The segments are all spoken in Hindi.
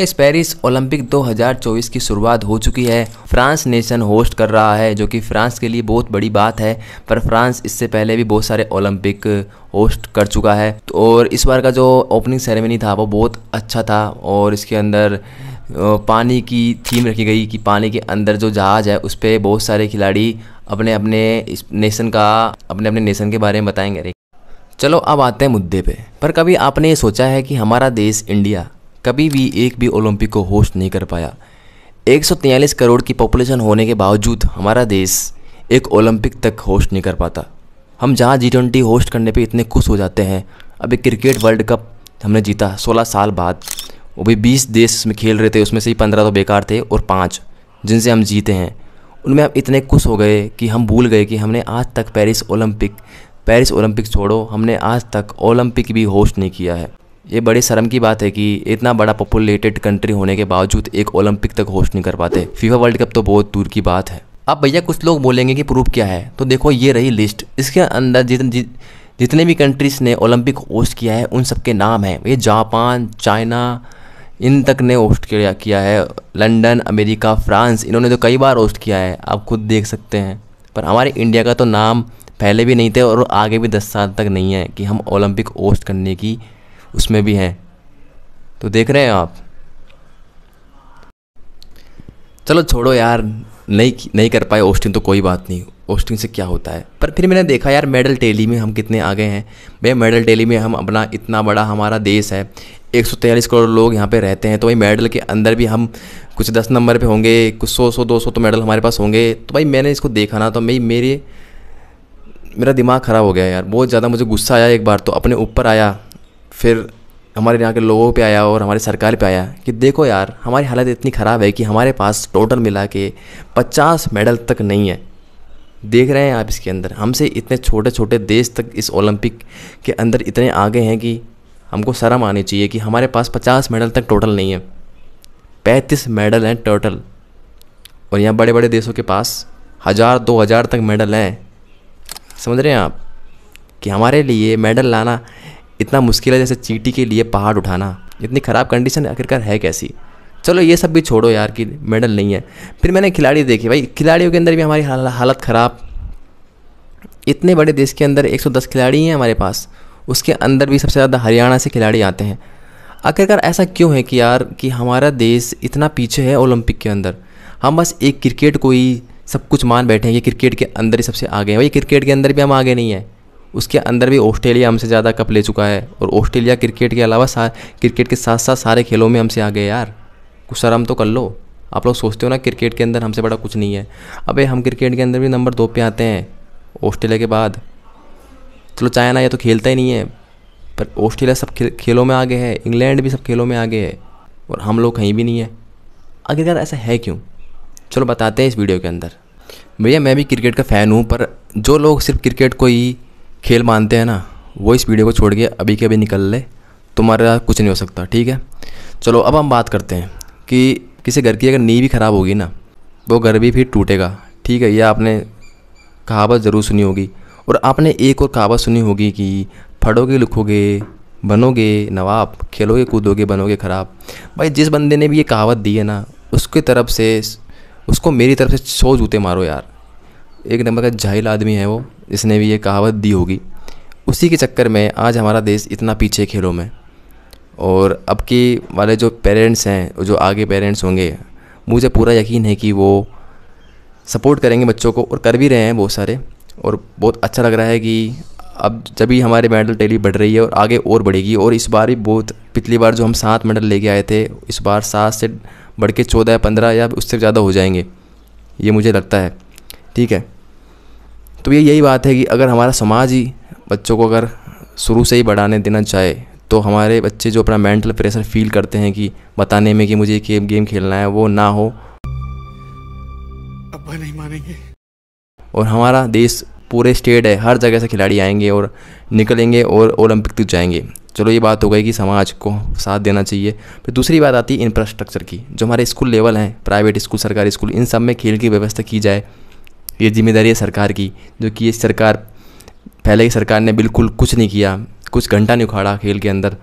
इस पेरिस ओलंपिक 2024 की शुरुआत हो चुकी है फ्रांस नेशन होस्ट कर रहा है जो कि फ्रांस के लिए बहुत बड़ी बात है पर फ्रांस इससे पहले भी बहुत सारे ओलंपिक होस्ट कर चुका है तो और इस बार का जो ओपनिंग सेरेमनी था वो बहुत अच्छा था और इसके अंदर पानी की थीम रखी गई कि पानी के अंदर जो जहाज़ है उस पर बहुत सारे खिलाड़ी अपने अपने इस नेशन का अपने अपने नेशन के बारे में बताएंगे चलो अब आते हैं मुद्दे पे पर कभी आपने ये सोचा है कि हमारा देश इंडिया कभी भी एक भी ओलंपिक को होस्ट नहीं कर पाया एक करोड़ की पॉपुलेशन होने के बावजूद हमारा देश एक ओलंपिक तक होस्ट नहीं कर पाता हम जहाँ जी ट्वेंटी होस्ट करने पर इतने खुश हो जाते हैं अभी क्रिकेट वर्ल्ड कप हमने जीता 16 साल बाद वो भी 20 देश में खेल रहे थे उसमें से ही पंद्रह तो बेकार थे और पाँच जिनसे हम जीते हैं उनमें हम इतने खुश हो गए कि हम भूल गए कि हमने आज तक पेरिस ओलंपिक पेरिस ओलंपिक छोड़ो हमने आज तक ओलंपिक भी होस्ट नहीं किया है ये बड़े शर्म की बात है कि इतना बड़ा पॉपुलेटेड कंट्री होने के बावजूद एक ओलंपिक तक होस्ट नहीं कर पाते फीफा वर्ल्ड कप तो बहुत दूर की बात है अब भैया कुछ लोग बोलेंगे कि प्रूफ क्या है तो देखो ये रही लिस्ट इसके अंदर जितने जित जितने भी कंट्रीज़ ने ओलंपिक होस्ट किया है उन सब के नाम हैं ये जापान चाइना इन तक ने होस्ट किया किया है लंदन अमेरिका फ्रांस इन्होंने तो कई बार होस्ट किया है आप खुद देख सकते हैं पर हमारे इंडिया का तो नाम पहले भी नहीं थे और आगे भी दस साल तक नहीं है कि हम ओलंपिक होस्ट करने की उसमें भी हैं तो देख रहे हैं आप चलो छोड़ो यार नहीं नहीं कर पाए ओस्टिन तो कोई बात नहीं ओस्टिन से क्या होता है पर फिर मैंने देखा यार मेडल टेली में हम कितने आगे हैं भैया मेडल टेली में हम अपना इतना बड़ा हमारा देश है एक सौ करोड़ लोग यहाँ पे रहते हैं तो भाई मेडल के अंदर भी हम कुछ दस नंबर पे होंगे कुछ सौ सौ दो सौ तो मेडल हमारे पास होंगे तो भाई मैंने इसको देखा ना तो भाई मेरे मेरा दिमाग ख़राब हो गया यार बहुत ज़्यादा मुझे गुस्सा आया एक बार तो अपने ऊपर आया फिर हमारे यहाँ के लोगों पे आया और हमारी सरकार पे आया कि देखो यार हमारी हालत इतनी ख़राब है कि हमारे पास टोटल मिला के पचास मेडल तक नहीं है देख रहे हैं आप इसके अंदर हमसे इतने छोटे छोटे देश तक इस ओलंपिक के अंदर इतने आगे हैं कि हमको शर्म आनी चाहिए कि हमारे पास पचास मेडल तक टोटल नहीं है पैंतीस मेडल हैं टोटल और यहाँ बड़े बड़े देशों के पास हज़ार दो हज़ार तक मेडल हैं समझ रहे हैं आप कि हमारे लिए मेडल लाना इतना मुश्किल है जैसे चींटी के लिए पहाड़ उठाना इतनी ख़राब कंडीशन आखिरकार है कैसी चलो ये सब भी छोड़ो यार कि मेडल नहीं है फिर मैंने खिलाड़ी देखे भाई खिलाड़ियों के अंदर भी हमारी हालत ख़राब इतने बड़े देश के अंदर 110 खिलाड़ी हैं हमारे पास उसके अंदर भी सबसे ज़्यादा हरियाणा से खिलाड़ी आते हैं आखिरकार ऐसा क्यों है कि यार कि हमारा देश इतना पीछे है ओलंपिक के अंदर हम बस एक क्रिकेट को ही सब कुछ मान बैठे हैं ये क्रिकेट के अंदर ही सबसे आगे हैं भाई क्रिकेट के अंदर भी हम आगे नहीं हैं उसके अंदर भी ऑस्ट्रेलिया हमसे ज़्यादा कप ले चुका है और ऑस्ट्रेलिया क्रिकेट के अलावा क्रिकेट के साथ साथ सारे खेलों में हमसे आगे यार कुछ शर्म तो कर लो आप लोग सोचते हो ना क्रिकेट के अंदर हमसे बड़ा कुछ नहीं है अबे हम क्रिकेट के अंदर भी नंबर दो पे आते हैं ऑस्ट्रेलिया के बाद चलो चाइना ये तो खेलता ही नहीं है पर ऑस्ट्रेलिया सब खेलों में आगे है इंग्लैंड भी सब खेलों में आगे है और हम लोग कहीं भी नहीं है आखिरकार ऐसा है क्यों चलो बताते हैं इस वीडियो के अंदर भैया मैं भी क्रिकेट का फ़ैन हूँ पर जो लोग सिर्फ क्रिकेट को ही खेल मानते हैं ना वो इस वीडियो को छोड़ के अभी के अभी निकल ले तुम्हारा कुछ नहीं हो सकता ठीक है चलो अब हम बात करते हैं कि किसी घर की अगर नींव भी ख़राब होगी ना वो घर भी फिर टूटेगा ठीक है ये आपने कहावत ज़रूर सुनी होगी और आपने एक और कहावत सुनी होगी कि फड़ोगे लिखोगे बनोगे नवाब खेलोगे कूदोगे बनोगे ख़राब भाई जिस बंदे ने भी ये कहावत दी है ना उसकी तरफ से उसको मेरी तरफ से सौ जूते मारो यार एक नंबर का जाहिल आदमी है वो इसने भी ये कहावत दी होगी उसी के चक्कर में आज हमारा देश इतना पीछे खेलों में और अब के वाले जो पेरेंट्स हैं जो आगे पेरेंट्स होंगे मुझे पूरा यकीन है कि वो सपोर्ट करेंगे बच्चों को और कर भी रहे हैं बहुत सारे और बहुत अच्छा लग रहा है कि अब जब भी हमारे मेडल टेली बढ़ रही है और आगे और बढ़ेगी और इस बार भी बहुत पिछली बार जो हम सात मेडल लेके आए थे इस बार सात से बढ़ के चौदह पंद्रह या उससे ज़्यादा हो जाएंगे ये मुझे लगता है ठीक है तो ये यही बात है कि अगर हमारा समाज ही बच्चों को अगर शुरू से ही बढ़ाने देना चाहे तो हमारे बच्चे जो अपना मेंटल प्रेशर फील करते हैं कि बताने में कि मुझे गेम गेम खेलना है वो ना हो अब्बा नहीं मानेंगे और हमारा देश पूरे स्टेट है हर जगह से खिलाड़ी आएंगे और निकलेंगे और ओलंपिक तक जाएंगे चलो ये बात हो गई कि समाज को साथ देना चाहिए फिर दूसरी बात आती है इंफ्रास्ट्रक्चर की जो हमारे स्कूल लेवल हैं प्राइवेट स्कूल सरकारी स्कूल इन सब में खेल की व्यवस्था की जाए ये जिम्मेदारी है सरकार की जो कि ये सरकार पहले की सरकार ने बिल्कुल कुछ नहीं किया कुछ घंटा नहीं उखाड़ा खेल के अंदर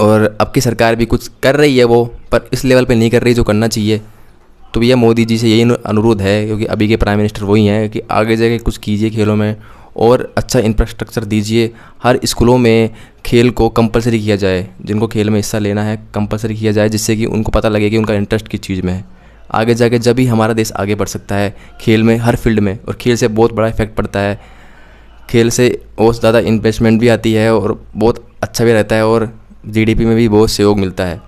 और अब की सरकार भी कुछ कर रही है वो पर इस लेवल पे नहीं कर रही जो करना चाहिए तो भैया मोदी जी से यही अनुरोध है क्योंकि अभी के प्राइम मिनिस्टर वही हैं कि आगे जाके कुछ कीजिए खेलों में और अच्छा इंफ्रास्ट्रक्चर दीजिए हर स्कूलों में खेल को कंपलसरी किया जाए जिनको खेल में हिस्सा लेना है कंपलसरी किया जाए जिससे कि उनको पता लगे कि उनका इंटरेस्ट किस चीज़ में है आगे जाके जब भी हमारा देश आगे बढ़ सकता है खेल में हर फील्ड में और खेल से बहुत बड़ा इफेक्ट पड़ता है खेल से बहुत ज़्यादा इन्वेस्टमेंट भी आती है और बहुत अच्छा भी रहता है और जीडीपी में भी बहुत सहयोग मिलता है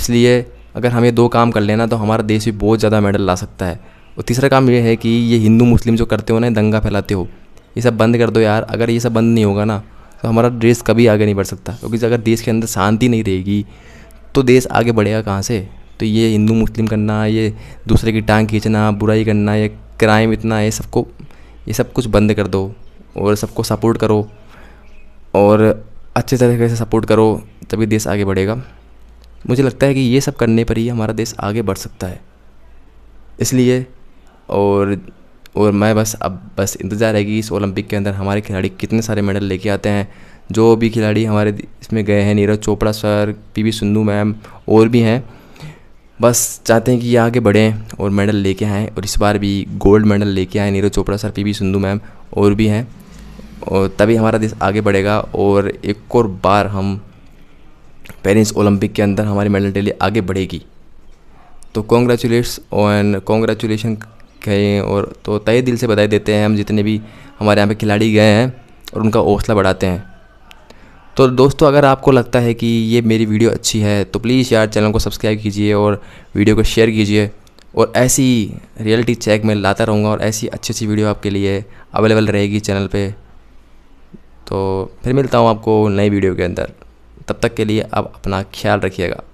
इसलिए अगर हम ये दो काम कर लेना तो हमारा देश भी बहुत ज़्यादा मेडल ला सकता है और तीसरा काम ये है कि ये हिंदू मुस्लिम जो करते हो ना दंगा फैलाते हो ये सब बंद कर दो यार अगर ये सब बंद नहीं होगा ना तो हमारा देश कभी आगे नहीं बढ़ सकता क्योंकि अगर देश के अंदर शांति नहीं रहेगी तो देश आगे बढ़ेगा कहाँ से तो ये हिंदू मुस्लिम करना ये दूसरे की टांग खींचना बुराई करना ये क्राइम इतना ये सबको ये सब कुछ बंद कर दो और सबको सपोर्ट करो और अच्छे तरीके से सपोर्ट करो तभी देश आगे बढ़ेगा मुझे लगता है कि ये सब करने पर ही हमारा देश आगे बढ़ सकता है इसलिए और और मैं बस अब बस इंतज़ार है कि इस ओलंपिक के अंदर हमारे खिलाड़ी कितने सारे मेडल लेके आते हैं जो भी खिलाड़ी हमारे इसमें गए हैं Neeraj Chopra sir P V Sindhu ma'am और भी हैं बस चाहते हैं कि ये आगे बढ़ें और मेडल लेके आएँ और इस बार भी गोल्ड मेडल लेके आएँ Neeraj Chopra sir P Sindhu ma'am और भी हैं और तभी हमारा देश आगे बढ़ेगा और एक और बार हम पेरिस ओलंपिक के अंदर हमारी मेडल डेली आगे बढ़ेगी तो कॉन्ग्रेचुलेट्स ऑन कॉन्ग्रेचुलेशन कहें और तो तय दिल से बधाई देते हैं हम जितने भी हमारे यहाँ पे खिलाड़ी गए हैं और उनका हौसला बढ़ाते हैं तो दोस्तों अगर आपको लगता है कि ये मेरी वीडियो अच्छी है तो प्लीज़ यार चैनल को सब्सक्राइब कीजिए और वीडियो को शेयर कीजिए और ऐसी रियलिटी चेक में लाता रहूँगा और ऐसी अच्छी अच्छी वीडियो आपके लिए अवेलेबल रहेगी चैनल पे तो फिर मिलता हूँ आपको नई वीडियो के अंदर तब तक के लिए आप अपना ख्याल रखिएगा